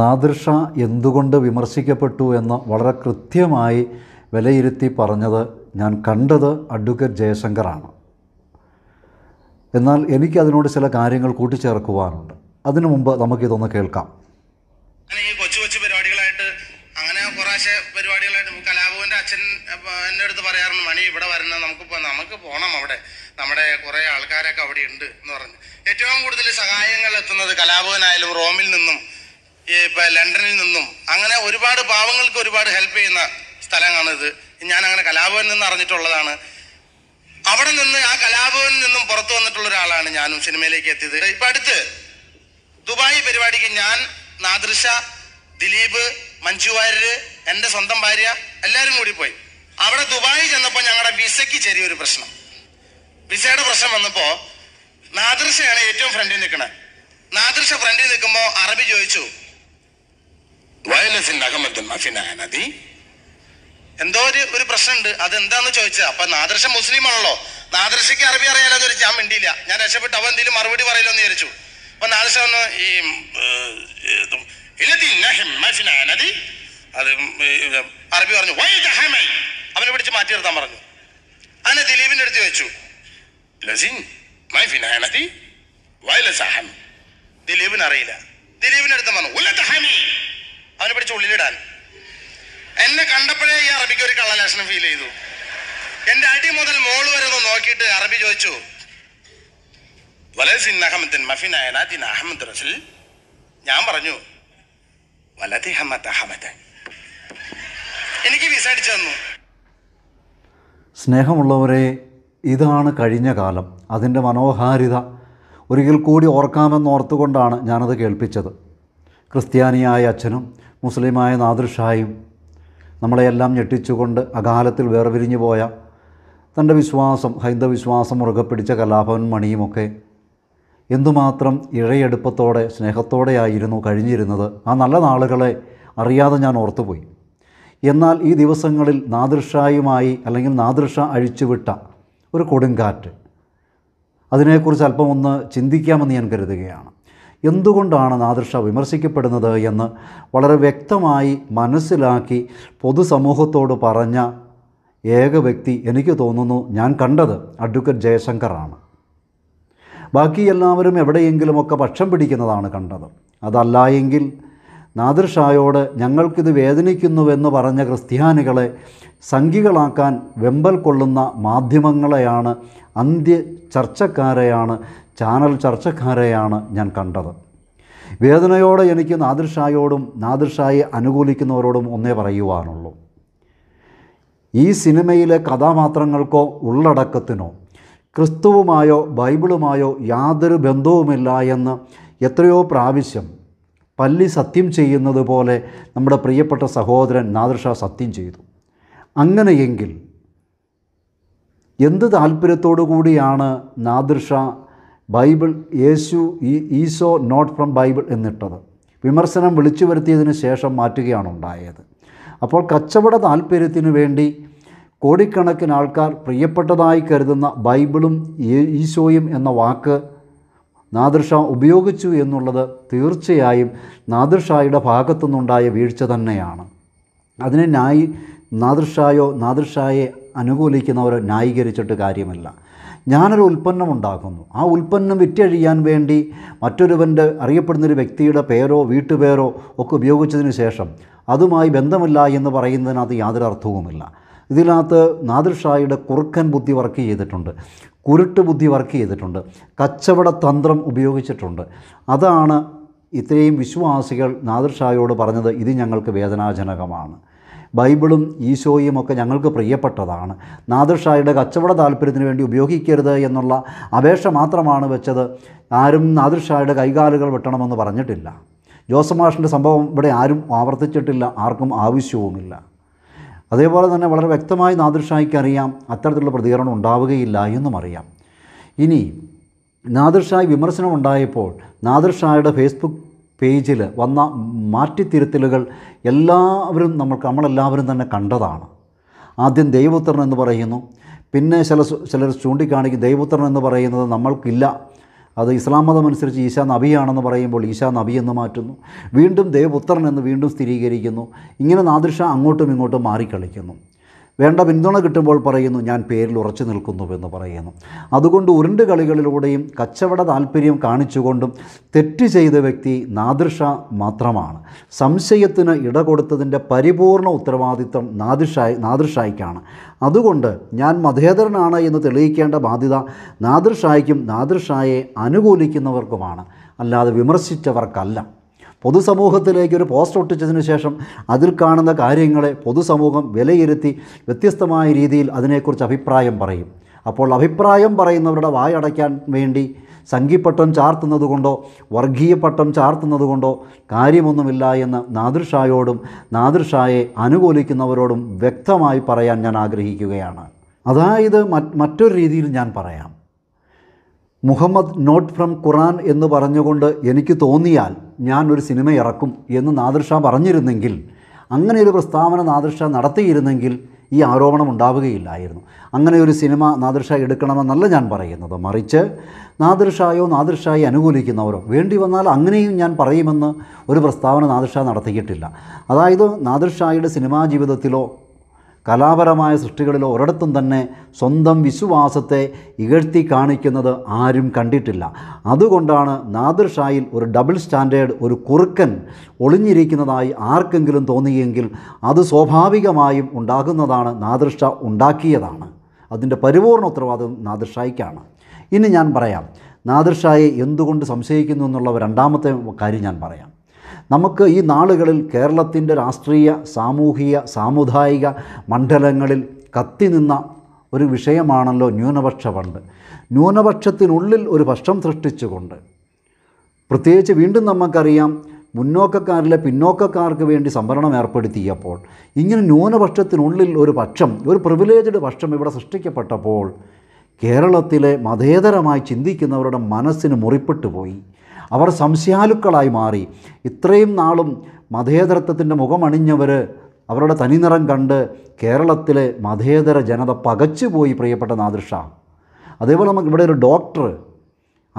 നാദൃഷ എന്തുകൊണ്ട് വിമർശിക്കപ്പെട്ടു എന്ന് വളരെ കൃത്യമായി വിലയിരുത്തി പറഞ്ഞത് ഞാൻ കണ്ടത് അഡ്വക്കേറ്റ് ജയശങ്കറാണ് എന്നാൽ എനിക്കതിനോട് ചില കാര്യങ്ങൾ കൂട്ടിച്ചേർക്കുവാനുണ്ട് അതിനു മുമ്പ് നമുക്കിതൊന്ന് കേൾക്കാം പരിപാടികളായിട്ട് അങ്ങനെ പരിപാടികളായിട്ട് നമുക്ക് അച്ഛൻ എൻ്റെ അടുത്ത് മണി നമുക്ക് പോകണം അവിടെ നമ്മുടെ കുറേ ആൾക്കാരൊക്കെ അവിടെ ഉണ്ട് എന്ന് പറഞ്ഞു ഏറ്റവും കൂടുതൽ സഹായങ്ങൾ എത്തുന്നത് കലാഭവനായാലും റോമിൽ നിന്നും ലണ്ടനിൽ നിന്നും അങ്ങനെ ഒരുപാട് പാവങ്ങൾക്ക് ഒരുപാട് ഹെൽപ്പ് ചെയ്യുന്ന സ്ഥലമാണിത് ഞാൻ അങ്ങനെ കലാഭവനിൽ നിന്ന് അറിഞ്ഞിട്ടുള്ളതാണ് അവിടെ നിന്ന് ആ കലാഭവനിൽ നിന്നും പുറത്തു വന്നിട്ടുള്ള ഒരാളാണ് ഞാനും സിനിമയിലേക്ക് എത്തിയത് ഇപ്പൊ അടുത്ത് ദുബായ് പരിപാടിക്ക് ഞാൻ നാദൃശ ദിലീപ് മഞ്ജു വാര്യര് എൻ്റെ സ്വന്തം ഭാര്യ എല്ലാവരും കൂടി പോയി അവിടെ ദുബായി ചെന്നപ്പോൾ ഞങ്ങളുടെ വിസയ്ക്ക് ചെറിയൊരു പ്രശ്നം വിസയുടെ പ്രശ്നം വന്നപ്പോൾ നാദൃശയാണ് ഏറ്റവും ഫ്രണ്ടിൽ നിൽക്കുന്നത് നാദൃശ ഫ്രണ്ടിൽ നിൽക്കുമ്പോൾ അറബി ചോദിച്ചു വയലൻസിൻ അഹമ്മദ് അഫിനാനദി എന്തോ ഒരു ഒരു പ്രശ്നമുണ്ട് എന്താന്ന് ചോദിച്ചത് അപ്പൊ നാദർശ മുസ്ലിം ആണല്ലോ നാദർശയ്ക്ക് അറബി അറിയാലോ ചോദിച്ചു ഞാൻ മിണ്ടിയില്ല ഞാൻ രക്ഷപ്പെട്ടു അവൻ എന്തെങ്കിലും മറുപടി പറയലോ എന്ന് വിചാരിച്ചു അപ്പൊ നാദർശ ഒന്ന് ഈ അത് അറബി പറഞ്ഞു അവനെ പിടിച്ച് മാറ്റി നിർത്താൻ പറഞ്ഞു അങ്ങനെ ദിലീപിന്റെ അടുത്ത് ചോദിച്ചു ലസിൻ ദിലീപിന് അറിയില്ല ദിലീപിന്റെ അടുത്ത് പറഞ്ഞു അവനെ പിടിച്ച് ഉള്ളിലിടാൻ എന്നെ കണ്ടപ്പോഴേ ഈ അറബിക്ക് ഒരു കള്ളലക്ഷണം ഫീൽ ചെയ്തു എന്റെ അടി മുതൽ മോൾ വരെ ഒന്ന് നോക്കിയിട്ട് അറബി ചോദിച്ചു ഞാൻ പറഞ്ഞു എനിക്ക് വിസ തന്നു സ്നേഹമുള്ളവരെ ഇതാണ് കഴിഞ്ഞ കാലം അതിൻ്റെ മനോഹാരിത ഒരിക്കൽ കൂടി ഓർക്കാമെന്നോർത്തുകൊണ്ടാണ് ഞാനത് കേൾപ്പിച്ചത് ക്രിസ്ത്യാനിയായ അച്ഛനും മുസ്ലിമായ നാദൃഷായും നമ്മളെയെല്ലാം ഞെട്ടിച്ചുകൊണ്ട് അകാലത്തിൽ വേർവിരിഞ്ഞു പോയ തൻ്റെ വിശ്വാസം ഹൈന്ദവ വിശ്വാസം മുറുകെ പിടിച്ച കലാഭവൻ മണിയുമൊക്കെ എന്തുമാത്രം ഇഴയെടുപ്പത്തോടെ സ്നേഹത്തോടെയായിരുന്നു കഴിഞ്ഞിരുന്നത് ആ നല്ല നാളുകളെ അറിയാതെ ഞാൻ ഓർത്തുപോയി എന്നാൽ ഈ ദിവസങ്ങളിൽ നാദൃഷായുമായി അല്ലെങ്കിൽ നാദൃഷ അഴിച്ചുവിട്ട ഒരു കൊടുങ്കാറ്റ് അതിനെക്കുറിച്ച് അല്പം ഒന്ന് ചിന്തിക്കാമെന്ന് ഞാൻ കരുതുകയാണ് എന്തുകൊണ്ടാണ് നാദൃഷ വിമർശിക്കപ്പെടുന്നത് എന്ന് വളരെ വ്യക്തമായി മനസ്സിലാക്കി പൊതുസമൂഹത്തോട് പറഞ്ഞ ഏക വ്യക്തി എനിക്ക് തോന്നുന്നു ഞാൻ കണ്ടത് അഡ്വക്കേറ്റ് ജയശങ്കറാണ് ബാക്കി എല്ലാവരും എവിടെയെങ്കിലുമൊക്കെ പക്ഷം പിടിക്കുന്നതാണ് കണ്ടത് അതല്ലായെങ്കിൽ നാദിർഷായോട് ഞങ്ങൾക്കിത് വേദനിക്കുന്നുവെന്ന് പറഞ്ഞ ക്രിസ്ത്യാനികളെ സംഘികളാക്കാൻ വെമ്പൽ കൊള്ളുന്ന മാധ്യമങ്ങളെയാണ് അന്ത്യ ചർച്ചക്കാരെയാണ് ചാനൽ ചർച്ചക്കാരെയാണ് ഞാൻ കണ്ടത് വേദനയോടെ എനിക്ക് നാദിർഷായോടും നാദിർഷായെ അനുകൂലിക്കുന്നവരോടും ഒന്നേ പറയുവാനുള്ളൂ ഈ സിനിമയിലെ കഥാപാത്രങ്ങൾക്കോ ഉള്ളടക്കത്തിനോ ക്രിസ്തുവുമായോ ബൈബിളുമായോ യാതൊരു ബന്ധവുമില്ല എന്ന് എത്രയോ പ്രാവശ്യം പല്ലി സത്യം ചെയ്യുന്നത് പോലെ നമ്മുടെ പ്രിയപ്പെട്ട സഹോദരൻ നാദർഷാ സത്യം ചെയ്തു അങ്ങനെയെങ്കിൽ എന്ത് താല്പര്യത്തോടു കൂടിയാണ് നാദൃഷ ബൈബിൾ യേശു ഈ ഈസോ നോട്ട് ഫ്രം ബൈബിൾ എന്നിട്ടത് വിമർശനം വിളിച്ചു വരുത്തിയതിന് ശേഷം മാറ്റുകയാണ് ഉണ്ടായത് അപ്പോൾ കച്ചവട താല്പര്യത്തിന് വേണ്ടി കോടിക്കണക്കിന് ആൾക്കാർ പ്രിയപ്പെട്ടതായി കരുതുന്ന ബൈബിളും ഈശോയും എന്ന വാക്ക് നാദിർഷ ഉപയോഗിച്ചു എന്നുള്ളത് തീർച്ചയായും നാദിർഷായുടെ നിന്നുണ്ടായ വീഴ്ച തന്നെയാണ് അതിനെ നായി നാദിർഷായോ നാദിർഷായെ അനുകൂലിക്കുന്നവരോ ന്യായീകരിച്ചിട്ട് കാര്യമില്ല ഞാനൊരു ഉൽപ്പന്നം ഉണ്ടാക്കുന്നു ആ ഉൽപ്പന്നം വിറ്റഴിയാൻ വേണ്ടി മറ്റൊരുവൻ്റെ അറിയപ്പെടുന്നൊരു വ്യക്തിയുടെ പേരോ വീട്ടുപേരോ ഒക്കെ ഉപയോഗിച്ചതിന് ശേഷം അതുമായി ബന്ധമില്ല എന്ന് പറയുന്നതിനകത്ത് യാതൊരു അർത്ഥവുമില്ല ഇതിനകത്ത് നാദിർഷായുടെ കുറുക്കൻ ബുദ്ധി വർക്ക് ചെയ്തിട്ടുണ്ട് കുരുട്ട് ബുദ്ധി വർക്ക് ചെയ്തിട്ടുണ്ട് കച്ചവട തന്ത്രം ഉപയോഗിച്ചിട്ടുണ്ട് അതാണ് ഇത്രയും വിശ്വാസികൾ നാദർഷായോട് പറഞ്ഞത് ഇത് ഞങ്ങൾക്ക് വേദനാജനകമാണ് ബൈബിളും ഈശോയും ഒക്കെ ഞങ്ങൾക്ക് പ്രിയപ്പെട്ടതാണ് നാദർഷായുടെ കച്ചവട താല്പര്യത്തിന് വേണ്ടി ഉപയോഗിക്കരുത് എന്നുള്ള അപേക്ഷ മാത്രമാണ് വെച്ചത് ആരും നാദർഷായുടെ കൈകാലുകൾ വെട്ടണമെന്ന് പറഞ്ഞിട്ടില്ല ജോസമാഷിൻ്റെ സംഭവം ഇവിടെ ആരും ആവർത്തിച്ചിട്ടില്ല ആർക്കും ആവശ്യവുമില്ല അതേപോലെ തന്നെ വളരെ വ്യക്തമായി നാദിർഷായിക്ക് അറിയാം അത്തരത്തിലുള്ള പ്രതികരണം ഉണ്ടാവുകയില്ല എന്നും അറിയാം ഇനി നാദിർഷായി വിമർശനം ഉണ്ടായപ്പോൾ നാദിർഷായുടെ ഫേസ്ബുക്ക് പേജിൽ വന്ന മാറ്റിത്തിരുത്തലുകൾ എല്ലാവരും നമ്മൾ നമ്മളെല്ലാവരും തന്നെ കണ്ടതാണ് ആദ്യം ദൈവപുത്രൻ എന്ന് പറയുന്നു പിന്നെ ചില ചിലർ ചൂണ്ടിക്കാണിക്കും ദൈവപുത്രൻ എന്ന് പറയുന്നത് നമ്മൾക്കില്ല അത് ഇസ്ലാം മതം അനുസരിച്ച് ഈശാ നബിയാണെന്ന് പറയുമ്പോൾ ഈശാ നബി എന്ന് മാറ്റുന്നു വീണ്ടും ദേവപുത്രൻ എന്ന് വീണ്ടും സ്ഥിരീകരിക്കുന്നു ഇങ്ങനെ നാദൃശ അങ്ങോട്ടും ഇങ്ങോട്ടും മാറിക്കളിക്കുന്നു വേണ്ട പിന്തുണ കിട്ടുമ്പോൾ പറയുന്നു ഞാൻ പേരിൽ ഉറച്ചു നിൽക്കുന്നുവെന്ന് പറയുന്നു അതുകൊണ്ട് ഉരുണ്ട് കളികളിലൂടെയും കച്ചവട താല്പര്യം കാണിച്ചുകൊണ്ടും തെറ്റ് ചെയ്ത വ്യക്തി നാദിർഷ മാത്രമാണ് സംശയത്തിന് ഇട കൊടുത്തതിൻ്റെ പരിപൂർണ ഉത്തരവാദിത്വം നാദിർഷായി നാദിർഷായിക്കാണ് അതുകൊണ്ട് ഞാൻ മതേതരനാണ് എന്ന് തെളിയിക്കേണ്ട ബാധ്യത നാദിർഷായിക്കും നാദിർഷായെ അനുകൂലിക്കുന്നവർക്കുമാണ് അല്ലാതെ വിമർശിച്ചവർക്കല്ല പൊതുസമൂഹത്തിലേക്ക് ഒരു പോസ്റ്റ് ഒട്ടിച്ചതിന് ശേഷം അതിൽ കാണുന്ന കാര്യങ്ങളെ പൊതുസമൂഹം വിലയിരുത്തി വ്യത്യസ്തമായ രീതിയിൽ അതിനെക്കുറിച്ച് അഭിപ്രായം പറയും അപ്പോൾ അഭിപ്രായം പറയുന്നവരുടെ വായടയ്ക്കാൻ വേണ്ടി സംഘിപ്പട്ടം ചാർത്തുന്നതുകൊണ്ടോ വർഗീയപ്പട്ടം ചാർത്തുന്നതുകൊണ്ടോ കാര്യമൊന്നുമില്ല എന്ന് നാദൃഷായോടും നാദൃഷായെ അനുകൂലിക്കുന്നവരോടും വ്യക്തമായി പറയാൻ ഞാൻ ആഗ്രഹിക്കുകയാണ് അതായത് മറ്റൊരു രീതിയിൽ ഞാൻ പറയാം മുഹമ്മദ് നോട്ട് ഫ്രം ഖുറാൻ എന്ന് പറഞ്ഞുകൊണ്ട് എനിക്ക് തോന്നിയാൽ ഞാൻ ഒരു സിനിമ ഇറക്കും എന്ന് നാദിർഷാ പറഞ്ഞിരുന്നെങ്കിൽ അങ്ങനെ ഒരു പ്രസ്താവന നാദിർഷാ നടത്തിയിരുന്നെങ്കിൽ ഈ ആരോപണം ഉണ്ടാവുകയില്ലായിരുന്നു അങ്ങനെ ഒരു സിനിമ നാദിർഷ എടുക്കണമെന്നല്ല ഞാൻ പറയുന്നത് മറിച്ച് നാദിർഷായോ നാദിർഷായി അനുകൂലിക്കുന്നവരോ വേണ്ടി വന്നാൽ അങ്ങനെയും ഞാൻ പറയുമെന്ന് ഒരു പ്രസ്താവന നാദിർഷ നടത്തിയിട്ടില്ല അതായത് നാദിർഷായുടെ സിനിമാ ജീവിതത്തിലോ കലാപരമായ സൃഷ്ടികളിൽ ഒരിടത്തും തന്നെ സ്വന്തം വിശ്വാസത്തെ ഇകഴ്ത്തി കാണിക്കുന്നത് ആരും കണ്ടിട്ടില്ല അതുകൊണ്ടാണ് നാദിർ ഷായിൽ ഒരു ഡബിൾ സ്റ്റാൻഡേർഡ് ഒരു കുറുക്കൻ ഒളിഞ്ഞിരിക്കുന്നതായി ആർക്കെങ്കിലും തോന്നിയെങ്കിൽ അത് സ്വാഭാവികമായും ഉണ്ടാകുന്നതാണ് നാദിർ ഷാ ഉണ്ടാക്കിയതാണ് അതിൻ്റെ പരിപൂർണ ഉത്തരവാദിത്വം നാദിർ ഇനി ഞാൻ പറയാം നാദിർ ഷായെ എന്തുകൊണ്ട് സംശയിക്കുന്നു എന്നുള്ള രണ്ടാമത്തെ കാര്യം ഞാൻ പറയാം നമുക്ക് ഈ നാളുകളിൽ കേരളത്തിൻ്റെ രാഷ്ട്രീയ സാമൂഹിക സാമുദായിക മണ്ഡലങ്ങളിൽ കത്തിനിന്ന ഒരു വിഷയമാണല്ലോ ന്യൂനപക്ഷ ഫണ്ട് ന്യൂനപക്ഷത്തിനുള്ളിൽ ഒരു പക്ഷം സൃഷ്ടിച്ചുകൊണ്ട് പ്രത്യേകിച്ച് വീണ്ടും നമുക്കറിയാം മുന്നോക്കക്കാരിലെ പിന്നോക്കക്കാർക്ക് വേണ്ടി സംവരണം ഏർപ്പെടുത്തിയപ്പോൾ ഇങ്ങനെ ന്യൂനപക്ഷത്തിനുള്ളിൽ ഒരു പക്ഷം ഒരു പ്രിവിലേജ്ഡ് പക്ഷം ഇവിടെ സൃഷ്ടിക്കപ്പെട്ടപ്പോൾ കേരളത്തിലെ മതേതരമായി ചിന്തിക്കുന്നവരുടെ മനസ്സിന് മുറിപ്പെട്ടു പോയി അവർ സംശയാലുക്കളായി മാറി ഇത്രയും നാളും മതേതരത്വത്തിൻ്റെ മുഖമണിഞ്ഞവർ അവരുടെ തനിനിറം കണ്ട് കേരളത്തിലെ മതേതര ജനത പകച്ചുപോയി പ്രിയപ്പെട്ട നാദൃഷ അതേപോലെ നമുക്ക് ഇവിടെ ഒരു ഡോക്ടർ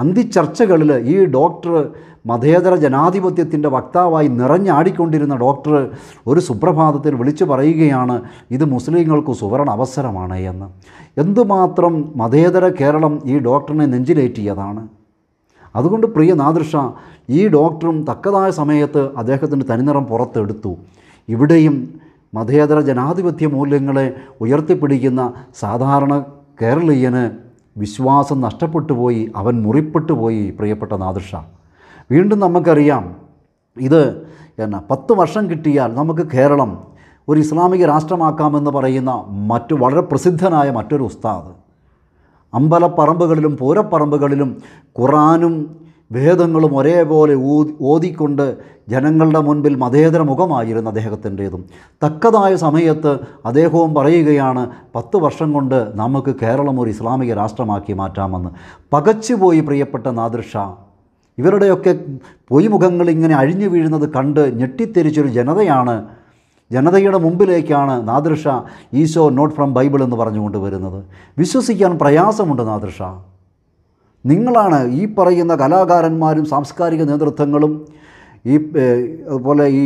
അന്തിച്ചർച്ചകളിൽ ഈ ഡോക്ടർ മതേതര ജനാധിപത്യത്തിൻ്റെ വക്താവായി നിറഞ്ഞാടിക്കൊണ്ടിരുന്ന ഡോക്ടർ ഒരു സുപ്രഭാതത്തിൽ വിളിച്ചു പറയുകയാണ് ഇത് മുസ്ലിങ്ങൾക്ക് സുവർണ അവസരമാണ് എന്ന് എന്തുമാത്രം മതേതര കേരളം ഈ ഡോക്ടറിനെ നെഞ്ചിലേറ്റിയതാണ് അതുകൊണ്ട് പ്രിയ നാദൃഷ ഈ ഡോക്ടറും തക്കതായ സമയത്ത് അദ്ദേഹത്തിൻ്റെ തനിനിറം പുറത്തെടുത്തു ഇവിടെയും മതേതര ജനാധിപത്യ മൂല്യങ്ങളെ ഉയർത്തിപ്പിടിക്കുന്ന സാധാരണ കേരളീയന് വിശ്വാസം നഷ്ടപ്പെട്ടു പോയി അവൻ മുറിപ്പെട്ടു പോയി പ്രിയപ്പെട്ട നാദൃഷ വീണ്ടും നമുക്കറിയാം ഇത് എന്നാ പത്ത് വർഷം കിട്ടിയാൽ നമുക്ക് കേരളം ഒരു ഇസ്ലാമിക രാഷ്ട്രമാക്കാമെന്ന് പറയുന്ന മറ്റു വളരെ പ്രസിദ്ധനായ മറ്റൊരു ഉസ്താദ് അമ്പലപ്പറമ്പുകളിലും പൂരപ്പറമ്പുകളിലും ഖുറാനും വേദങ്ങളും ഒരേപോലെ ഓതിക്കൊണ്ട് ജനങ്ങളുടെ മുൻപിൽ മതേതര മുഖമായിരുന്നു അദ്ദേഹത്തിൻ്റേതും തക്കതായ സമയത്ത് അദ്ദേഹവും പറയുകയാണ് പത്ത് വർഷം കൊണ്ട് നമുക്ക് കേരളം ഒരു ഇസ്ലാമിക രാഷ്ട്രമാക്കി മാറ്റാമെന്ന് പകച്ചുപോയി പ്രിയപ്പെട്ട നാദൃഷ ഇവരുടെയൊക്കെ പൊയ്മുഖങ്ങൾ ഇങ്ങനെ അഴിഞ്ഞു വീഴുന്നത് കണ്ട് ഞെട്ടിത്തെരിച്ചൊരു ജനതയാണ് ജനതയുടെ മുമ്പിലേക്കാണ് Nadirsha Eesho not from Bible എന്ന് പറഞ്ഞുകൊണ്ട് വരുന്നത് വിശ്വസിക്കാൻ പ്രയാസമുണ്ട് നാദൃഷ നിങ്ങളാണ് ഈ പറയുന്ന കലാകാരന്മാരും സാംസ്കാരിക നേതൃത്വങ്ങളും ഈ അതുപോലെ ഈ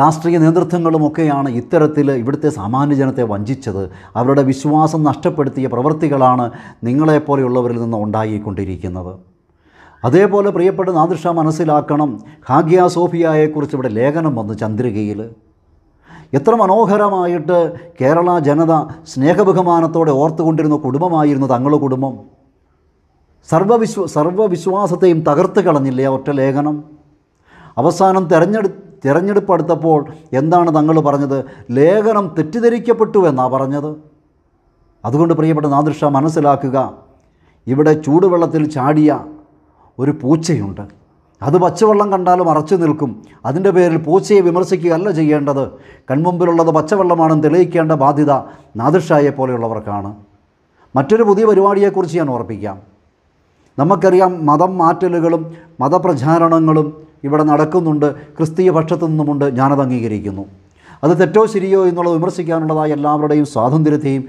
രാഷ്ട്രീയ നേതൃത്വങ്ങളുമൊക്കെയാണ് ഇത്തരത്തിൽ ഇവിടുത്തെ സാമാന്യ ജനത്തെ വഞ്ചിച്ചത് അവരുടെ വിശ്വാസം നഷ്ടപ്പെടുത്തിയ പ്രവൃത്തികളാണ് നിങ്ങളെപ്പോലെയുള്ളവരിൽ നിന്ന് ഉണ്ടായിക്കൊണ്ടിരിക്കുന്നത് അതേപോലെ പ്രിയപ്പെട്ട നാദൃഷ മനസ്സിലാക്കണം ഹാഗിയ സോഫിയായെക്കുറിച്ച് ഇവിടെ ലേഖനം വന്നു ചന്ദ്രികയിൽ എത്ര മനോഹരമായിട്ട് കേരള ജനത സ്നേഹബഹുമാനത്തോടെ ഓർത്തുകൊണ്ടിരുന്ന കുടുംബമായിരുന്നു തങ്ങളുടെ കുടുംബം സർവവിശ്വ സർവവിശ്വാസത്തെയും തകർത്ത് കളഞ്ഞില്ലേ ഒറ്റ ലേഖനം അവസാനം തെരഞ്ഞെടു തിരഞ്ഞെടുപ്പ് എടുത്തപ്പോൾ എന്താണ് തങ്ങൾ പറഞ്ഞത് ലേഖനം തെറ്റിദ്ധരിക്കപ്പെട്ടു എന്നാണ് പറഞ്ഞത് അതുകൊണ്ട് പ്രിയപ്പെട്ട നാദൃഷ മനസ്സിലാക്കുക ഇവിടെ ചൂടുവെള്ളത്തിൽ ചാടിയ ഒരു പൂച്ചയുണ്ട് അത് പച്ചവെള്ളം കണ്ടാലും അറച്ചു നിൽക്കും അതിൻ്റെ പേരിൽ പൂച്ചയെ വിമർശിക്കുകയല്ല ചെയ്യേണ്ടത് കൺമുമ്പിലുള്ളത് പച്ചവെള്ളമാണെന്ന് തെളിയിക്കേണ്ട ബാധ്യത നാദിർഷായെ പോലെയുള്ളവർക്കാണ് മറ്റൊരു പുതിയ പരിപാടിയെക്കുറിച്ച് ഞാൻ ഓർപ്പിക്കാം നമുക്കറിയാം മതം മാറ്റലുകളും മതപ്രചാരണങ്ങളും ഇവിടെ നടക്കുന്നുണ്ട് ക്രിസ്തീയ പക്ഷത്തു നിന്നുമുണ്ട് ഞാനത് അംഗീകരിക്കുന്നു അത് തെറ്റോ ശരിയോ എന്നുള്ളത് വിമർശിക്കാനുള്ളതായ എല്ലാവരുടെയും സ്വാതന്ത്ര്യത്തെയും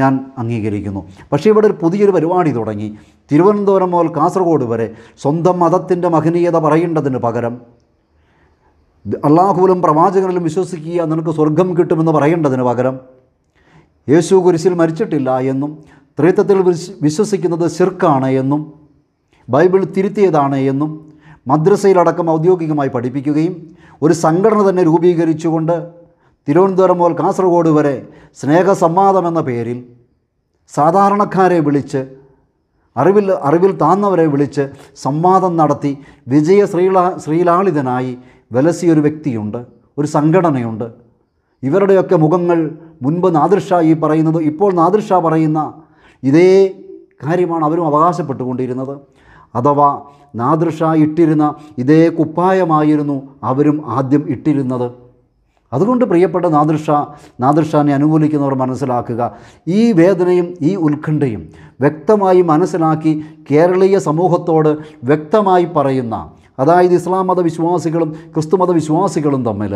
ഞാൻ അംഗീകരിക്കുന്നു പക്ഷേ ഇവിടെ ഒരു പുതിയൊരു പരിപാടി തുടങ്ങി തിരുവനന്തപുരം മുതൽ കാസർഗോഡ് വരെ സ്വന്തം മതത്തിൻ്റെ മഹനീയത പറയേണ്ടതിന് പകരം അള്ളാഹുലും പ്രവാചകനിലും വിശ്വസിക്കുക നിനക്ക് സ്വർഗം കിട്ടുമെന്ന് പറയേണ്ടതിന് പകരം യേശു കുരിശിൽ മരിച്ചിട്ടില്ല എന്നും ത്രിത്വത്തിൽ വിശ്വസിക്കുന്നത് ശിർക്കാണ് എന്നും ബൈബിൾ തിരുത്തിയതാണ് എന്നും മദ്രസയിലടക്കം ഔദ്യോഗികമായി പഠിപ്പിക്കുകയും ഒരു സംഘടന തന്നെ രൂപീകരിച്ചുകൊണ്ട് തിരുവനന്തപുരം മുതൽ കാസർഗോഡ് വരെ സ്നേഹസംവാദം എന്ന പേരിൽ സാധാരണക്കാരെ വിളിച്ച് അറിവിൽ അറിവിൽ താന്നവരെ വിളിച്ച് സംവാദം നടത്തി വിജയ ശ്രീലാ ശ്രീലാളിതനായി വലസിയൊരു വ്യക്തിയുണ്ട് ഒരു സംഘടനയുണ്ട് ഇവരുടെയൊക്കെ മുഖങ്ങൾ മുൻപ് നാദൃഷ ഈ പറയുന്നത് ഇപ്പോൾ നാദൃഷ പറയുന്ന ഇതേ കാര്യമാണ് അവരും അവകാശപ്പെട്ടുകൊണ്ടിരുന്നത് അഥവാ നാദൃഷ ഇട്ടിരുന്ന ഇതേ കുപ്പായമായിരുന്നു അവരും ആദ്യം ഇട്ടിരുന്നത് അതുകൊണ്ട് പ്രിയപ്പെട്ട നാദൃഷ നാദൃഷാനെ അനുകൂലിക്കുന്നവർ മനസ്സിലാക്കുക ഈ വേദനയും ഈ ഉത്കണ്ഠയും വ്യക്തമായി മനസ്സിലാക്കി കേരളീയ സമൂഹത്തോട് വ്യക്തമായി പറയുന്ന അതായത് ഇസ്ലാം മത വിശ്വാസികളും ക്രിസ്തു വിശ്വാസികളും തമ്മിൽ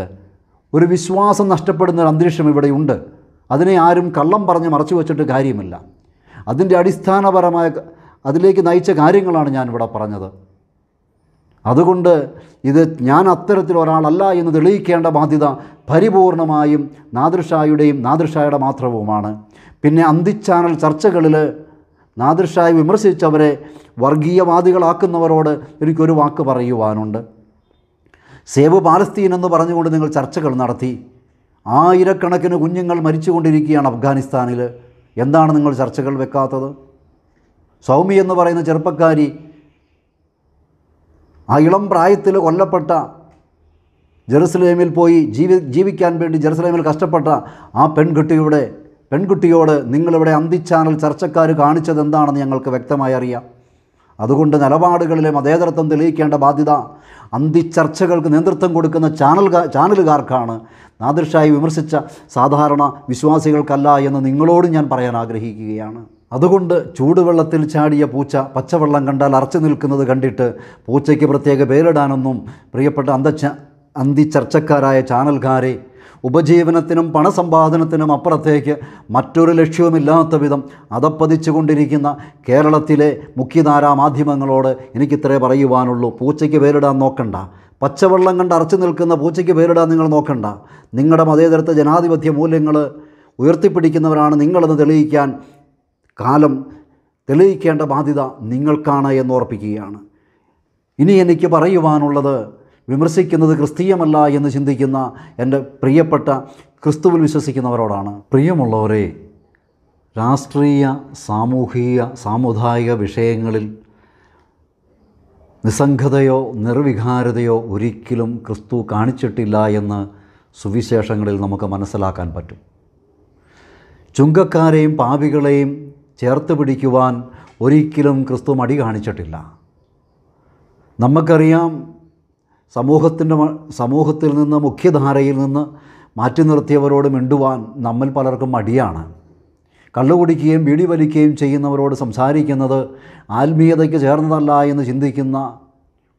ഒരു വിശ്വാസം നഷ്ടപ്പെടുന്ന ഒരു അന്തരീക്ഷം ഇവിടെയുണ്ട് അതിനെ ആരും കള്ളം പറഞ്ഞ് മറച്ചു വച്ചിട്ട് കാര്യമില്ല അതിൻ്റെ അടിസ്ഥാനപരമായ അതിലേക്ക് നയിച്ച കാര്യങ്ങളാണ് ഞാൻ ഇവിടെ പറഞ്ഞത് അതുകൊണ്ട് ഇത് ഞാൻ അത്തരത്തിൽ ഒരാളല്ല എന്ന് തെളിയിക്കേണ്ട ബാധ്യത പരിപൂർണമായും നാദൃഷായുടെയും നാദൃഷായുടെ മാത്രവുമാണ് പിന്നെ അന്തിച്ചാനൽ ചർച്ചകളിൽ നാദൃഷായി വിമർശിച്ചവരെ വർഗീയവാദികളാക്കുന്നവരോട് എനിക്കൊരു വാക്ക് പറയുവാനുണ്ട് സേവ് പാലസ്തീൻ എന്ന് പറഞ്ഞുകൊണ്ട് നിങ്ങൾ ചർച്ചകൾ നടത്തി ആയിരക്കണക്കിന് കുഞ്ഞുങ്ങൾ മരിച്ചുകൊണ്ടിരിക്കുകയാണ് അഫ്ഗാനിസ്ഥാനിൽ എന്താണ് നിങ്ങൾ ചർച്ചകൾ വെക്കാത്തത് സൗമി എന്ന് പറയുന്ന ചെറുപ്പക്കാരി ആ ഇളം പ്രായത്തിൽ കൊല്ലപ്പെട്ട ജെറുസലേമിൽ പോയി ജീവി ജീവിക്കാൻ വേണ്ടി ജെറുസലേമിൽ കഷ്ടപ്പെട്ട ആ പെൺകുട്ടിയുടെ പെൺകുട്ടിയോട് നിങ്ങളിവിടെ അന്തിച്ചാനൽ ചർച്ചക്കാർ കാണിച്ചത് എന്താണെന്ന് ഞങ്ങൾക്ക് വ്യക്തമായി അറിയാം അതുകൊണ്ട് നിലപാടുകളിലെ മതേതരത്വം തെളിയിക്കേണ്ട ബാധ്യത അന്തിച്ചർച്ചകൾക്ക് നേതൃത്വം കൊടുക്കുന്ന ചാനൽ ചാനലുകാർക്കാണ് നാദിർഷായി വിമർശിച്ച സാധാരണ വിശ്വാസികൾക്കല്ല എന്ന് നിങ്ങളോട് ഞാൻ പറയാൻ ആഗ്രഹിക്കുകയാണ് അതുകൊണ്ട് ചൂടുവെള്ളത്തിൽ ചാടിയ പൂച്ച പച്ചവെള്ളം കണ്ടാൽ അറച്ചു നിൽക്കുന്നത് കണ്ടിട്ട് പൂച്ചയ്ക്ക് പ്രത്യേക പേരിടാനൊന്നും പ്രിയപ്പെട്ട അന്തച്ച അന്തി ചർച്ചക്കാരായ ചാനൽകാരെ ഉപജീവനത്തിനും പണസമ്പാദനത്തിനും അപ്പുറത്തേക്ക് മറ്റൊരു ലക്ഷ്യവുമില്ലാത്ത വിധം അതപ്പതിച്ചുകൊണ്ടിരിക്കുന്ന കേരളത്തിലെ മുഖ്യധാരാ മാധ്യമങ്ങളോട് എനിക്കിത്രേ പറയുവാനുള്ളൂ പൂച്ചയ്ക്ക് പേരിടാൻ നോക്കണ്ട പച്ചവെള്ളം കണ്ട് അറച്ചു നിൽക്കുന്ന പൂച്ചയ്ക്ക് പേരിടാൻ നിങ്ങൾ നോക്കണ്ട നിങ്ങളുടെ മതേതരത്തെ ജനാധിപത്യ മൂല്യങ്ങൾ ഉയർത്തിപ്പിടിക്കുന്നവരാണ് നിങ്ങളെന്ന് തെളിയിക്കാൻ കാലം തെളിയിക്കേണ്ട ബാധ്യത നിങ്ങൾക്കാണ് എന്നോർപ്പിക്കുകയാണ് ഇനി എനിക്ക് പറയുവാനുള്ളത് വിമർശിക്കുന്നത് ക്രിസ്തീയമല്ല എന്ന് ചിന്തിക്കുന്ന എൻ്റെ പ്രിയപ്പെട്ട ക്രിസ്തുവിൽ വിശ്വസിക്കുന്നവരോടാണ് പ്രിയമുള്ളവരെ രാഷ്ട്രീയ സാമൂഹിക സാമുദായിക വിഷയങ്ങളിൽ നിസ്സംഗതയോ നിർവികാരതയോ ഒരിക്കലും ക്രിസ്തു കാണിച്ചിട്ടില്ല എന്ന് സുവിശേഷങ്ങളിൽ നമുക്ക് മനസ്സിലാക്കാൻ പറ്റും ചുങ്കക്കാരെയും പാപികളെയും ചേർത്ത് പിടിക്കുവാൻ ഒരിക്കലും ക്രിസ്തു മടി കാണിച്ചിട്ടില്ല നമുക്കറിയാം സമൂഹത്തിൻ്റെ സമൂഹത്തിൽ നിന്ന് മുഖ്യധാരയിൽ നിന്ന് മാറ്റി നിർത്തിയവരോട് മിണ്ടുവാൻ നമ്മൾ പലർക്കും മടിയാണ് കള്ളുകുടിക്കുകയും ബീഡി വലിക്കുകയും ചെയ്യുന്നവരോട് സംസാരിക്കുന്നത് ആത്മീയതയ്ക്ക് ചേർന്നതല്ല എന്ന് ചിന്തിക്കുന്ന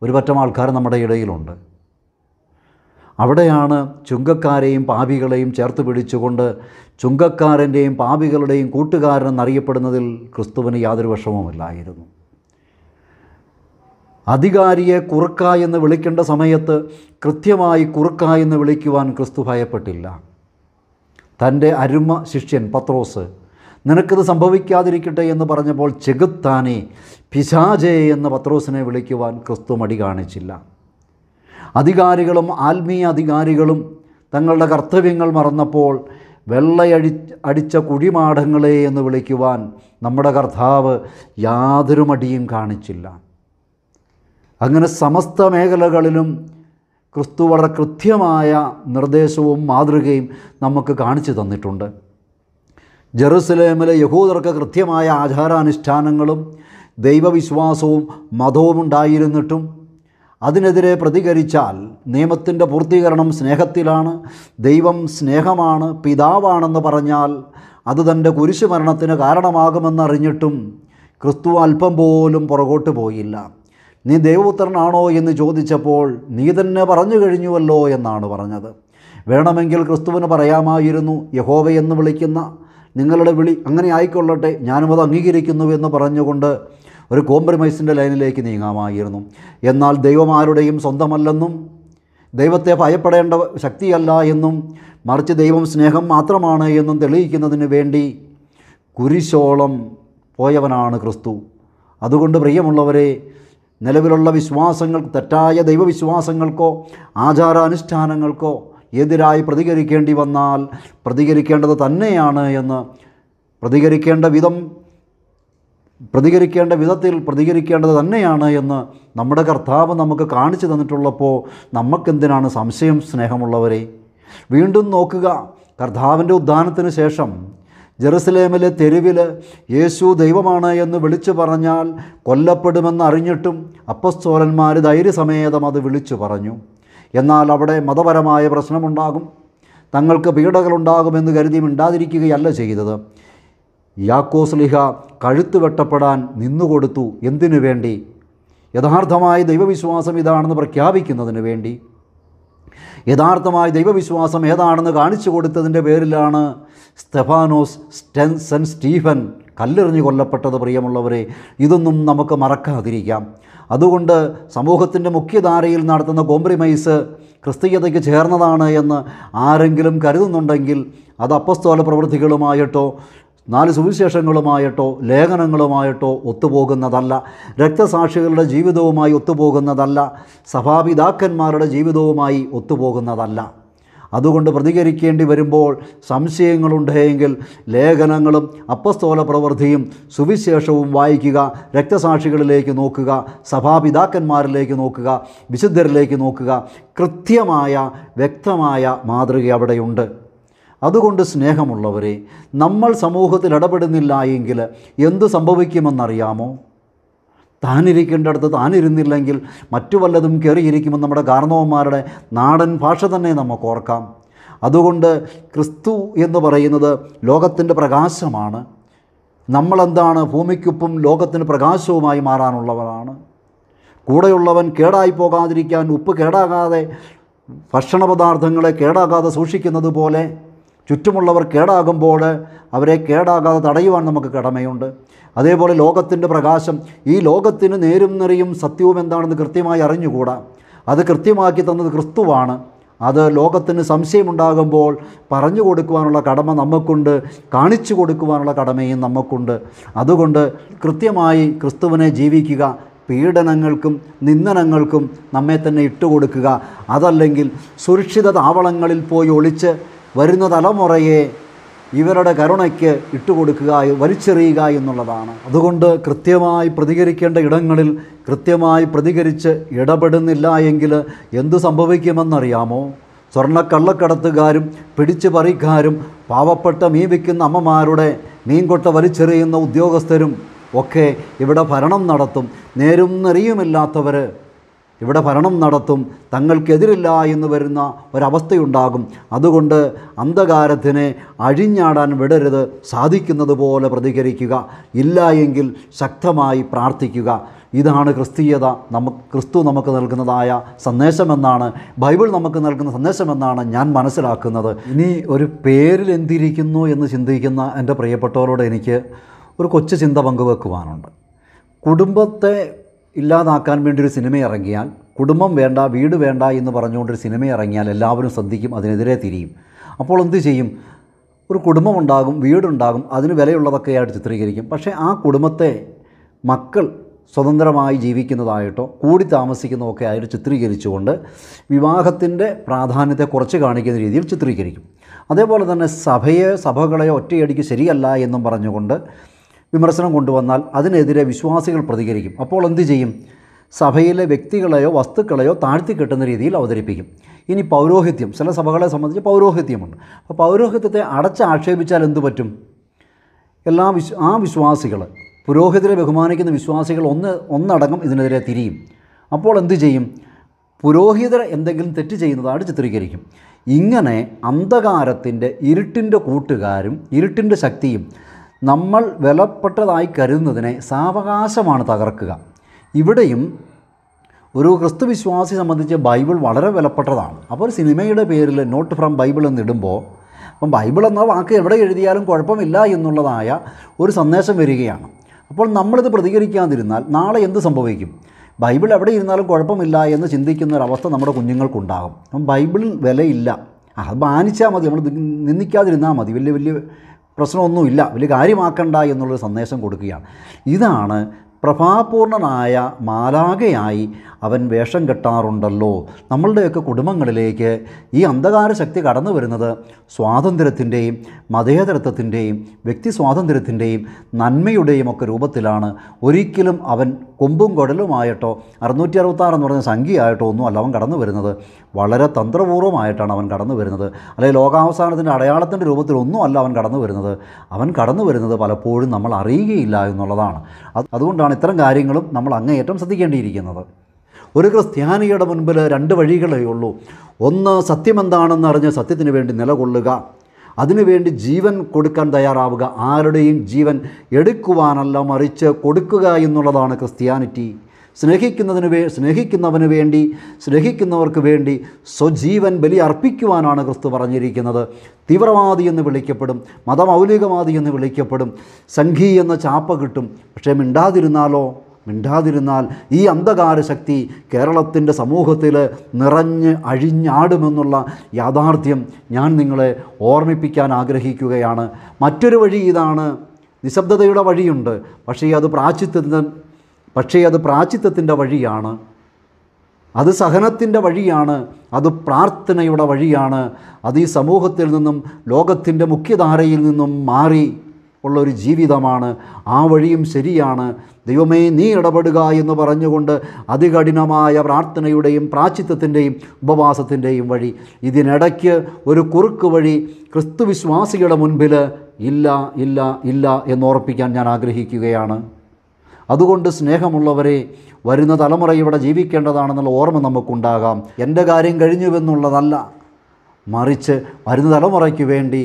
ഒരുപറ്റം ആൾക്കാർ നമ്മുടെ ഇടയിലുണ്ട് അവിടെയാണ് ചുങ്കക്കാരെയും പാപികളെയും ചേർത്ത് പിടിച്ചുകൊണ്ട് ചുങ്കക്കാരൻ്റെയും പാപികളുടെയും എന്നറിയപ്പെടുന്നതിൽ ക്രിസ്തുവിന് യാതൊരു വിഷമവുമില്ലായിരുന്നു അധികാരിയെ കുറുക്ക എന്ന് വിളിക്കേണ്ട സമയത്ത് കൃത്യമായി കുറുക്ക എന്ന് വിളിക്കുവാൻ ക്രിസ്തു ഭയപ്പെട്ടില്ല തൻ്റെ അരുമ ശിഷ്യൻ പത്രോസ് നിനക്കിത് സംഭവിക്കാതിരിക്കട്ടെ എന്ന് പറഞ്ഞപ്പോൾ ചെകുത്താനെ പിശാചേ എന്ന് പത്രോസിനെ വിളിക്കുവാൻ ക്രിസ്തു മടി കാണിച്ചില്ല അധികാരികളും ആത്മീയ അധികാരികളും തങ്ങളുടെ കർത്തവ്യങ്ങൾ മറന്നപ്പോൾ വെള്ളയടി അടിച്ച കുഴിമാടങ്ങളെ എന്ന് വിളിക്കുവാൻ നമ്മുടെ കർത്താവ് യാതൊരു മടിയും കാണിച്ചില്ല അങ്ങനെ സമസ്ത മേഖലകളിലും ക്രിസ്തു വളരെ കൃത്യമായ നിർദ്ദേശവും മാതൃകയും നമുക്ക് കാണിച്ചു തന്നിട്ടുണ്ട് ജെറുസലേമിലെ യഹൂദർക്ക് കൃത്യമായ ആചാരാനുഷ്ഠാനങ്ങളും ദൈവവിശ്വാസവും മതവും ഉണ്ടായിരുന്നിട്ടും അതിനെതിരെ പ്രതികരിച്ചാൽ നിയമത്തിൻ്റെ പൂർത്തീകരണം സ്നേഹത്തിലാണ് ദൈവം സ്നേഹമാണ് പിതാവാണെന്ന് പറഞ്ഞാൽ അത് തൻ്റെ കുരിശുമരണത്തിന് കാരണമാകുമെന്നറിഞ്ഞിട്ടും ക്രിസ്തു അല്പം പോലും പുറകോട്ട് പോയില്ല നീ ദൈവപുത്രനാണോ എന്ന് ചോദിച്ചപ്പോൾ നീ തന്നെ പറഞ്ഞു കഴിഞ്ഞുവല്ലോ എന്നാണ് പറഞ്ഞത് വേണമെങ്കിൽ ക്രിസ്തുവിന് പറയാമായിരുന്നു യഹോവ എന്ന് വിളിക്കുന്ന നിങ്ങളുടെ വിളി അങ്ങനെ ആയിക്കൊള്ളട്ടെ ഞാനും അത് അംഗീകരിക്കുന്നു എന്ന് പറഞ്ഞുകൊണ്ട് ഒരു കോംപ്രമൈസിൻ്റെ ലൈനിലേക്ക് നീങ്ങാമായിരുന്നു എന്നാൽ ദൈവം ആരുടെയും സ്വന്തമല്ലെന്നും ദൈവത്തെ ഭയപ്പെടേണ്ട ശക്തിയല്ല എന്നും മറിച്ച് ദൈവം സ്നേഹം മാത്രമാണ് എന്നും തെളിയിക്കുന്നതിന് വേണ്ടി കുരിശോളം പോയവനാണ് ക്രിസ്തു അതുകൊണ്ട് പ്രിയമുള്ളവരെ നിലവിലുള്ള വിശ്വാസങ്ങൾ തെറ്റായ ദൈവവിശ്വാസങ്ങൾക്കോ ആചാരാനുഷ്ഠാനങ്ങൾക്കോ എതിരായി പ്രതികരിക്കേണ്ടി വന്നാൽ പ്രതികരിക്കേണ്ടത് തന്നെയാണ് എന്ന് പ്രതികരിക്കേണ്ട വിധം പ്രതികരിക്കേണ്ട വിധത്തിൽ പ്രതികരിക്കേണ്ടത് തന്നെയാണ് എന്ന് നമ്മുടെ കർത്താവ് നമുക്ക് കാണിച്ചു തന്നിട്ടുള്ളപ്പോൾ നമുക്കെന്തിനാണ് സംശയം സ്നേഹമുള്ളവരെ വീണ്ടും നോക്കുക കർത്താവിൻ്റെ ഉദ്ധാനത്തിന് ശേഷം ജെറുസലേമിലെ തെരുവിൽ യേശു ദൈവമാണ് എന്ന് വിളിച്ചു പറഞ്ഞാൽ കൊല്ലപ്പെടുമെന്ന് അറിഞ്ഞിട്ടും അപ്പസ്തോലന്മാർ ധൈര്യസമേതം അത് വിളിച്ചു പറഞ്ഞു എന്നാൽ അവിടെ മതപരമായ പ്രശ്നമുണ്ടാകും തങ്ങൾക്ക് പീഡകളുണ്ടാകുമെന്ന് കരുതി മിണ്ടാതിരിക്കുകയല്ല ചെയ്തത് യാക്കോസ്ലിഹ കഴുത്ത് വെട്ടപ്പെടാൻ നിന്നുകൊടുത്തു എന്തിനു വേണ്ടി യഥാർത്ഥമായ ദൈവവിശ്വാസം ഇതാണെന്ന് പ്രഖ്യാപിക്കുന്നതിന് വേണ്ടി യഥാർത്ഥമായ ദൈവവിശ്വാസം ഏതാണെന്ന് കാണിച്ചു കൊടുത്തതിൻ്റെ പേരിലാണ് സ്തെഫാനോസ് സ്റ്റെൻ സെൻ സ്റ്റീഫൻ കല്ലെറിഞ്ഞു കൊല്ലപ്പെട്ടത് പ്രിയമുള്ളവരെ ഇതൊന്നും നമുക്ക് മറക്കാതിരിക്കാം അതുകൊണ്ട് സമൂഹത്തിൻ്റെ മുഖ്യധാരയിൽ നടത്തുന്ന കോംപ്രമൈസ് ക്രിസ്തീയതയ്ക്ക് ചേർന്നതാണ് എന്ന് ആരെങ്കിലും കരുതുന്നുണ്ടെങ്കിൽ അത് അപ്പസ്തോല പ്രവൃത്തികളുമായിട്ടോ നാല് സുവിശേഷങ്ങളുമായിട്ടോ ലേഖനങ്ങളുമായിട്ടോ ഒത്തുപോകുന്നതല്ല രക്തസാക്ഷികളുടെ ജീവിതവുമായി ഒത്തുപോകുന്നതല്ല സഭാപിതാക്കന്മാരുടെ ജീവിതവുമായി ഒത്തുപോകുന്നതല്ല അതുകൊണ്ട് പ്രതികരിക്കേണ്ടി വരുമ്പോൾ സംശയങ്ങളുണ്ടെങ്കിൽ ലേഖനങ്ങളും അപ്പസ്തോല പ്രവൃത്തിയും സുവിശേഷവും വായിക്കുക രക്തസാക്ഷികളിലേക്ക് നോക്കുക സഭാപിതാക്കന്മാരിലേക്ക് നോക്കുക വിശുദ്ധരിലേക്ക് നോക്കുക കൃത്യമായ വ്യക്തമായ മാതൃക അവിടെയുണ്ട് അതുകൊണ്ട് സ്നേഹമുള്ളവരെ നമ്മൾ സമൂഹത്തിൽ ഇടപെടുന്നില്ല എങ്കിൽ എന്ത് സംഭവിക്കുമെന്നറിയാമോ താനിരിക്കേണ്ടടുത്ത് താനിരുന്നില്ലെങ്കിൽ മറ്റു വല്ലതും കയറിയിരിക്കുമെന്ന് നമ്മുടെ കാരണവന്മാരുടെ നാടൻ ഭാഷ തന്നെ നമുക്ക് ഓർക്കാം അതുകൊണ്ട് ക്രിസ്തു എന്ന് പറയുന്നത് ലോകത്തിൻ്റെ പ്രകാശമാണ് നമ്മളെന്താണ് ഭൂമിക്കൊപ്പം ലോകത്തിന് പ്രകാശവുമായി മാറാനുള്ളവരാണ് കൂടെയുള്ളവൻ കേടായി പോകാതിരിക്കാൻ ഉപ്പ് കേടാകാതെ ഭക്ഷണ പദാർത്ഥങ്ങളെ കേടാകാതെ സൂക്ഷിക്കുന്നത് പോലെ ചുറ്റുമുള്ളവർ കേടാകുമ്പോൾ അവരെ കേടാകാതെ തടയുവാൻ നമുക്ക് കടമയുണ്ട് അതേപോലെ ലോകത്തിൻ്റെ പ്രകാശം ഈ ലോകത്തിന് നേരും നിറയും സത്യവും എന്താണെന്ന് കൃത്യമായി അറിഞ്ഞുകൂടാ അത് കൃത്യമാക്കി തന്നത് ക്രിസ്തുവാണ് അത് ലോകത്തിന് സംശയമുണ്ടാകുമ്പോൾ പറഞ്ഞു കൊടുക്കുവാനുള്ള കടമ നമുക്കുണ്ട് കാണിച്ചു കൊടുക്കുവാനുള്ള കടമയും നമുക്കുണ്ട് അതുകൊണ്ട് കൃത്യമായി ക്രിസ്തുവിനെ ജീവിക്കുക പീഡനങ്ങൾക്കും നിന്ദനങ്ങൾക്കും നമ്മെ തന്നെ ഇട്ടുകൊടുക്കുക അതല്ലെങ്കിൽ സുരക്ഷിത താവളങ്ങളിൽ പോയി ഒളിച്ച് വരുന്ന തലമുറയെ ഇവരുടെ കരുണയ്ക്ക് ഇട്ടുകൊടുക്കുക വലിച്ചെറിയുക എന്നുള്ളതാണ് അതുകൊണ്ട് കൃത്യമായി പ്രതികരിക്കേണ്ട ഇടങ്ങളിൽ കൃത്യമായി പ്രതികരിച്ച് ഇടപെടുന്നില്ല എങ്കിൽ എന്തു സംഭവിക്കുമെന്നറിയാമോ സ്വർണ്ണക്കള്ളക്കടത്തുകാരും പിടിച്ചു പറിക്കാരും പാവപ്പെട്ട മീൻ വിൽക്കുന്ന അമ്മമാരുടെ മീൻകൊട്ട വലിച്ചെറിയുന്ന ഉദ്യോഗസ്ഥരും ഒക്കെ ഇവിടെ ഭരണം നടത്തും നേരും നെറിയുമില്ലാത്തവർ ഇവിടെ ഭരണം നടത്തും തങ്ങൾക്കെതിരില്ല എന്ന് വരുന്ന ഒരവസ്ഥയുണ്ടാകും അതുകൊണ്ട് അന്ധകാരത്തിനെ അഴിഞ്ഞാടാൻ വിടരുത് സാധിക്കുന്നത് പോലെ പ്രതികരിക്കുക ഇല്ല എങ്കിൽ ശക്തമായി പ്രാർത്ഥിക്കുക ഇതാണ് ക്രിസ്തീയത നമുക്ക് ക്രിസ്തു നമുക്ക് നൽകുന്നതായ സന്ദേശമെന്നാണ് ബൈബിൾ നമുക്ക് നൽകുന്ന സന്ദേശമെന്നാണ് ഞാൻ മനസ്സിലാക്കുന്നത് ഇനി ഒരു പേരിൽ എന്തിരിക്കുന്നു എന്ന് ചിന്തിക്കുന്ന എൻ്റെ പ്രിയപ്പെട്ടവരോട് എനിക്ക് ഒരു കൊച്ചു ചിന്ത പങ്കുവെക്കുവാനുണ്ട് കുടുംബത്തെ ഇല്ലാതാക്കാൻ വേണ്ടി ഒരു സിനിമ ഇറങ്ങിയാൽ കുടുംബം വേണ്ട വീട് വേണ്ട എന്ന് പറഞ്ഞുകൊണ്ടൊരു സിനിമ ഇറങ്ങിയാൽ എല്ലാവരും ശ്രദ്ധിക്കും അതിനെതിരെ തിരിയും അപ്പോൾ എന്ത് ചെയ്യും ഒരു കുടുംബമുണ്ടാകും വീടുണ്ടാകും അതിന് വിലയുള്ളതൊക്കെ ആയിട്ട് ചിത്രീകരിക്കും പക്ഷേ ആ കുടുംബത്തെ മക്കൾ സ്വതന്ത്രമായി ജീവിക്കുന്നതായിട്ടോ കൂടി താമസിക്കുന്നതൊക്കെ ആയിട്ട് ചിത്രീകരിച്ചുകൊണ്ട് വിവാഹത്തിൻ്റെ പ്രാധാന്യത്തെ കുറച്ച് കാണിക്കുന്ന രീതിയിൽ ചിത്രീകരിക്കും അതേപോലെ തന്നെ സഭയെ സഭകളെ ഒറ്റയടിക്ക് ശരിയല്ല എന്നും പറഞ്ഞുകൊണ്ട് വിമർശനം കൊണ്ടുവന്നാൽ അതിനെതിരെ വിശ്വാസികൾ പ്രതികരിക്കും അപ്പോൾ എന്തു ചെയ്യും സഭയിലെ വ്യക്തികളെയോ വസ്തുക്കളെയോ താഴ്ത്തി കെട്ടുന്ന രീതിയിൽ അവതരിപ്പിക്കും ഇനി പൗരോഹിത്യം ചില സഭകളെ സംബന്ധിച്ച് പൗരോഹിത്യമുണ്ട് അപ്പോൾ പൗരോഹിത്യത്തെ അടച്ച് ആക്ഷേപിച്ചാൽ എന്തു പറ്റും എല്ലാ വിശ് ആ വിശ്വാസികൾ പുരോഹിതരെ ബഹുമാനിക്കുന്ന വിശ്വാസികൾ ഒന്ന് ഒന്നടങ്കം ഇതിനെതിരെ തിരിയും അപ്പോൾ എന്തു ചെയ്യും പുരോഹിതർ എന്തെങ്കിലും തെറ്റ് ചെയ്യുന്നതാണ് ചിത്രീകരിക്കും ഇങ്ങനെ അന്ധകാരത്തിൻ്റെ ഇരുട്ടിൻ്റെ കൂട്ടുകാരും ഇരുട്ടിൻ്റെ ശക്തിയും നമ്മൾ വിലപ്പെട്ടതായി കരുതുന്നതിനെ സാവകാശമാണ് തകർക്കുക ഇവിടെയും ഒരു ക്രിസ്തു വിശ്വാസി സംബന്ധിച്ച് ബൈബിൾ വളരെ വിലപ്പെട്ടതാണ് അപ്പോൾ ഒരു സിനിമയുടെ പേരിൽ നോട്ട് ഫ്രം ബൈബിൾ എന്നിടുമ്പോൾ അപ്പം ബൈബിൾ എന്ന വാക്ക് എവിടെ എഴുതിയാലും കുഴപ്പമില്ല എന്നുള്ളതായ ഒരു സന്ദേശം വരികയാണ് അപ്പോൾ നമ്മളിത് പ്രതികരിക്കാതിരുന്നാൽ നാളെ എന്ത് സംഭവിക്കും ബൈബിൾ എവിടെ ഇരുന്നാലും കുഴപ്പമില്ല എന്ന് ചിന്തിക്കുന്ന ഒരവസ്ഥ നമ്മുടെ കുഞ്ഞുങ്ങൾക്കുണ്ടാകും അപ്പം ബൈബിളിൽ വിലയില്ല അത് ബാനിച്ചാൽ മതി നമ്മൾ നിന്ദിക്കാതിരുന്നാൽ മതി വലിയ വലിയ പ്രശ്നമൊന്നുമില്ല വലിയ കാര്യമാക്കണ്ട എന്നുള്ളൊരു സന്ദേശം കൊടുക്കുകയാണ് ഇതാണ് പ്രഭാപൂർണനായ മാലാകയായി അവൻ വേഷം കെട്ടാറുണ്ടല്ലോ നമ്മളുടെയൊക്കെ കുടുംബങ്ങളിലേക്ക് ഈ അന്ധകാര ശക്തി കടന്നു വരുന്നത് സ്വാതന്ത്ര്യത്തിൻ്റെയും മതേതരത്വത്തിൻ്റെയും വ്യക്തി സ്വാതന്ത്ര്യത്തിൻ്റെയും നന്മയുടെയും ഒക്കെ രൂപത്തിലാണ് ഒരിക്കലും അവൻ കൊമ്പും കൊടലുമായിട്ടോ അറുന്നൂറ്റി അറുപത്താറ് എന്ന് പറഞ്ഞ സംഖ്യയായിട്ടോ ഒന്നും അല്ല അവൻ കടന്നു വരുന്നത് വളരെ തന്ത്രപൂർവ്വമായിട്ടാണ് അവൻ കടന്നു വരുന്നത് അല്ലെങ്കിൽ ലോകാവസാനത്തിൻ്റെ അടയാളത്തിൻ്റെ രൂപത്തിലൊന്നും അല്ല അവൻ കടന്നു വരുന്നത് അവൻ കടന്നു വരുന്നത് പലപ്പോഴും നമ്മൾ അറിയുകയില്ല എന്നുള്ളതാണ് അതുകൊണ്ടാണ് അതുകൊണ്ടാണ് ഇത്തരം കാര്യങ്ങളും നമ്മൾ അങ്ങേയറ്റം ശ്രദ്ധിക്കേണ്ടിയിരിക്കുന്നത് ഒരു ക്രിസ്ത്യാനിയുടെ മുൻപിൽ രണ്ട് വഴികളേ ഉള്ളൂ ഒന്ന് സത്യമെന്താണെന്ന് അറിഞ്ഞ് സത്യത്തിന് വേണ്ടി നിലകൊള്ളുക അതിനുവേണ്ടി ജീവൻ കൊടുക്കാൻ തയ്യാറാവുക ആരുടെയും ജീവൻ എടുക്കുവാനല്ല മറിച്ച് കൊടുക്കുക എന്നുള്ളതാണ് ക്രിസ്ത്യാനിറ്റി സ്നേഹിക്കുന്നതിന് വേ സ്നേഹിക്കുന്നവന് വേണ്ടി സ്നേഹിക്കുന്നവർക്ക് വേണ്ടി സ്വജീവൻ ബലി അർപ്പിക്കുവാനാണ് ക്രിസ്തു പറഞ്ഞിരിക്കുന്നത് തീവ്രവാദി എന്ന് വിളിക്കപ്പെടും മതമൗലികവാദി എന്ന് വിളിക്കപ്പെടും സംഘി എന്ന ചാപ്പ കിട്ടും പക്ഷേ മിണ്ടാതിരുന്നാലോ മിണ്ടാതിരുന്നാൽ ഈ അന്ധകാര ശക്തി കേരളത്തിൻ്റെ സമൂഹത്തിൽ നിറഞ്ഞ് അഴിഞ്ഞാടുമെന്നുള്ള യാഥാർത്ഥ്യം ഞാൻ നിങ്ങളെ ഓർമ്മിപ്പിക്കാൻ ആഗ്രഹിക്കുകയാണ് മറ്റൊരു വഴി ഇതാണ് നിശബ്ദതയുടെ വഴിയുണ്ട് പക്ഷേ അത് പ്രാച്ചിത്വത്തിന് പക്ഷേ അത് പ്രാചിത്വത്തിൻ്റെ വഴിയാണ് അത് സഹനത്തിൻ്റെ വഴിയാണ് അത് പ്രാർത്ഥനയുടെ വഴിയാണ് അത് ഈ സമൂഹത്തിൽ നിന്നും ലോകത്തിൻ്റെ മുഖ്യധാരയിൽ നിന്നും മാറി ഉള്ളൊരു ജീവിതമാണ് ആ വഴിയും ശരിയാണ് ദൈവമേ നീ ഇടപെടുക എന്ന് പറഞ്ഞുകൊണ്ട് അതികഠിനമായ പ്രാർത്ഥനയുടെയും പ്രാചിത്വത്തിൻ്റെയും ഉപവാസത്തിൻ്റെയും വഴി ഇതിനിടയ്ക്ക് ഒരു കുറുക്ക് വഴി ക്രിസ്തുവിശ്വാസികളുടെ മുൻപിൽ ഇല്ല ഇല്ല ഇല്ല എന്നോർപ്പിക്കാൻ ഞാൻ ആഗ്രഹിക്കുകയാണ് അതുകൊണ്ട് സ്നേഹമുള്ളവരെ വരുന്ന തലമുറ ഇവിടെ ജീവിക്കേണ്ടതാണെന്നുള്ള ഓർമ്മ നമുക്കുണ്ടാകാം എൻ്റെ കാര്യം കഴിഞ്ഞുവെന്നുള്ളതല്ല മറിച്ച് വരുന്ന തലമുറയ്ക്ക് വേണ്ടി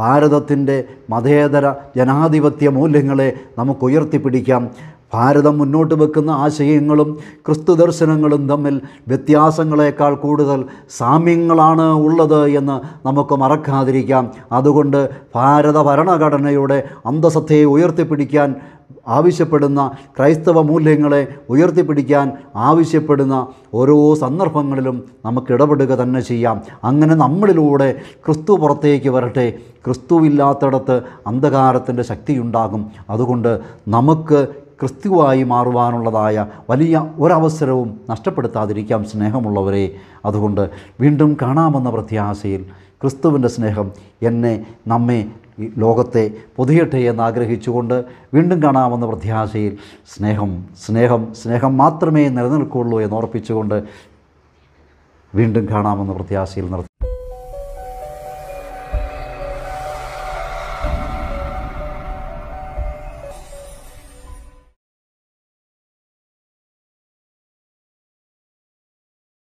ഭാരതത്തിൻ്റെ മതേതര ജനാധിപത്യ മൂല്യങ്ങളെ നമുക്ക് ഉയർത്തിപ്പിടിക്കാം ഭാരതം മുന്നോട്ട് വെക്കുന്ന ആശയങ്ങളും ക്രിസ്തു ദർശനങ്ങളും തമ്മിൽ വ്യത്യാസങ്ങളേക്കാൾ കൂടുതൽ സാമ്യങ്ങളാണ് ഉള്ളത് എന്ന് നമുക്ക് മറക്കാതിരിക്കാം അതുകൊണ്ട് ഭാരത ഭരണഘടനയുടെ അന്തസത്തയെ ഉയർത്തിപ്പിടിക്കാൻ ആവശ്യപ്പെടുന്ന ക്രൈസ്തവ മൂല്യങ്ങളെ ഉയർത്തിപ്പിടിക്കാൻ ആവശ്യപ്പെടുന്ന ഓരോ സന്ദർഭങ്ങളിലും നമുക്ക് ഇടപെടുക തന്നെ ചെയ്യാം അങ്ങനെ നമ്മളിലൂടെ ക്രിസ്തു പുറത്തേക്ക് വരട്ടെ ക്രിസ്തുവില്ലാത്തിടത്ത് അന്ധകാരത്തിൻ്റെ ശക്തിയുണ്ടാകും അതുകൊണ്ട് നമുക്ക് ക്രിസ്തുവായി മാറുവാനുള്ളതായ വലിയ ഒരവസരവും നഷ്ടപ്പെടുത്താതിരിക്കാം സ്നേഹമുള്ളവരെ അതുകൊണ്ട് വീണ്ടും കാണാമെന്ന പ്രത്യാശയിൽ ക്രിസ്തുവിൻ്റെ സ്നേഹം എന്നെ നമ്മെ ലോകത്തെ പുതിയട്ടെ എന്ന് ആഗ്രഹിച്ചുകൊണ്ട് വീണ്ടും കാണാമെന്ന പ്രത്യാശയിൽ സ്നേഹം സ്നേഹം സ്നേഹം മാത്രമേ നിലനിൽക്കുള്ളൂ എന്ന് ഓർപ്പിച്ചുകൊണ്ട് വീണ്ടും കാണാമെന്ന പ്രത്യാശയിൽ നിർത്തി